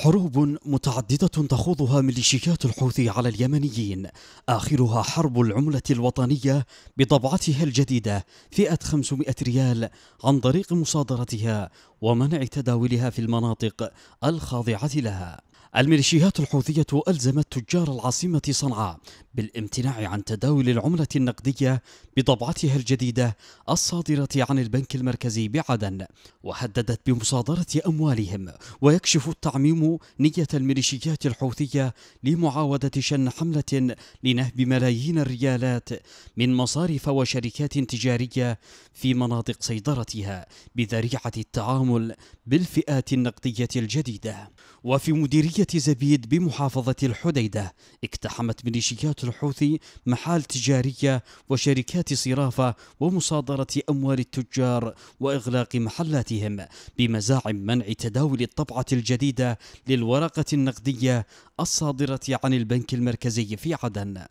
حروب متعددة تخوضها ميليشيات الحوثي على اليمنيين آخرها حرب العملة الوطنية بطبعتها الجديدة فئة 500 ريال عن طريق مصادرتها ومنع تداولها في المناطق الخاضعة لها الميليشيات الحوثية ألزمت تجار العاصمة صنعاء بالامتناع عن تداول العملة النقدية بطبعتها الجديدة الصادرة عن البنك المركزي بعدن وهددت بمصادرة أموالهم ويكشف التعميم نية الميليشيات الحوثية لمعاودة شن حملة لنهب ملايين الريالات من مصارف وشركات تجارية في مناطق سيطرتها بذريعة التعامل بالفئات النقدية الجديدة وفي مديرية ولاية زبيد بمحافظة الحديدة اقتحمت ميليشيات الحوثي محال تجارية وشركات صرافة ومصادرة أموال التجار وإغلاق محلاتهم بمزاعم منع تداول الطبعة الجديدة للورقة النقدية الصادرة عن البنك المركزي في عدن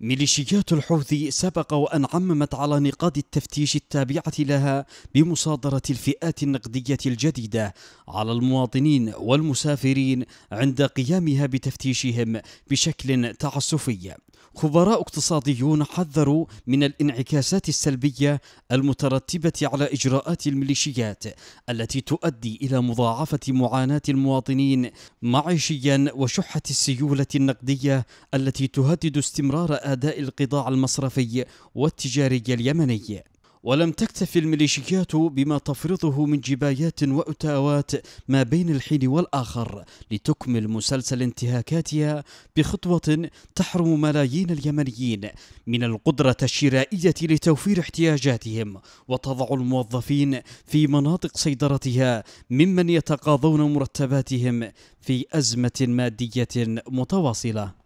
ميليشيات الحوثي سبق وأن عممت على نقاط التفتيش التابعة لها بمصادرة الفئات النقدية الجديدة على المواطنين والمسافرين عند قيامها بتفتيشهم بشكل تعسفي خبراء اقتصاديون حذروا من الانعكاسات السلبية المترتبة على إجراءات الميليشيات التي تؤدي إلى مضاعفة معاناة المواطنين معيشيا وشحة السيولة النقدية التي تهدد استمرار أداء القطاع المصرفي والتجاري اليمني ولم تكتف الميليشيات بما تفرضه من جبايات وأتاوات ما بين الحين والآخر لتكمل مسلسل انتهاكاتها بخطوة تحرم ملايين اليمنيين من القدرة الشرائية لتوفير احتياجاتهم وتضع الموظفين في مناطق سيطرتها ممن يتقاضون مرتباتهم في أزمة مادية متواصلة